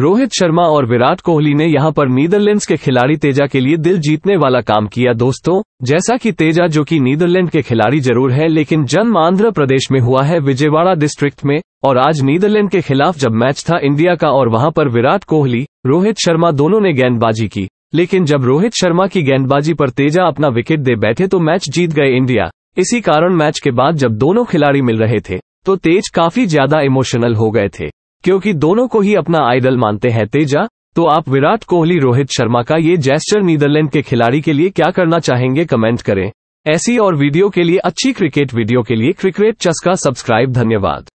रोहित शर्मा और विराट कोहली ने यहां पर नीदरलैंड्स के खिलाड़ी तेजा के लिए दिल जीतने वाला काम किया दोस्तों जैसा कि तेजा जो कि नीदरलैंड के खिलाड़ी जरूर है लेकिन जन्म आंध्र प्रदेश में हुआ है विजयवाड़ा डिस्ट्रिक्ट में और आज नीदरलैंड के खिलाफ जब मैच था इंडिया का और वहां पर विराट कोहली रोहित शर्मा दोनों ने गेंदबाजी की लेकिन जब रोहित शर्मा की गेंदबाजी पर तेजा अपना विकेट दे बैठे तो मैच जीत गए इंडिया इसी कारण मैच के बाद जब दोनों खिलाड़ी मिल रहे थे तो तेज काफी ज्यादा इमोशनल हो गए थे क्योंकि दोनों को ही अपना आइडल मानते हैं तेजा तो आप विराट कोहली रोहित शर्मा का ये जेस्टर नीदरलैंड के खिलाड़ी के लिए क्या करना चाहेंगे कमेंट करें ऐसी और वीडियो के लिए अच्छी क्रिकेट वीडियो के लिए क्रिकेट चस्का सब्सक्राइब धन्यवाद